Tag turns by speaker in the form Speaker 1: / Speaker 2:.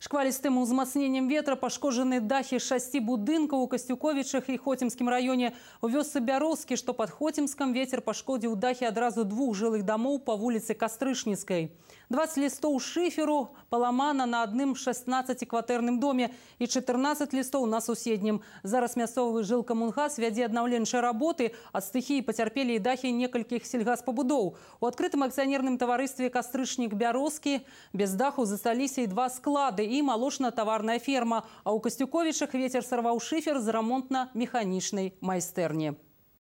Speaker 1: Шквалистым узмацненнем ветра пашкоджаны дахі шасці будынкаў у касцюковічах и Хотимском районе у вёсцы бярозкі, что под Хотимском ветер пошкодил дахі одразу двух жилых домов по улице кастрычніцкай. 20 листов шиферу поломано на одном 16кватэрным доме і 14 лістоў на суседнім. Зараз жил жылкамунгас вядзе аднаўленчыя работы От стихии потерпели і дахі некалькіх сельгаспабудоў. У адкрытым акцыянерным товариществе Кострышник бярозкі без даху застались и два склады и молочно-товарная ферма, а у касцюковічах ветер сорвал шифер з ремонтно механічнай майстэрні.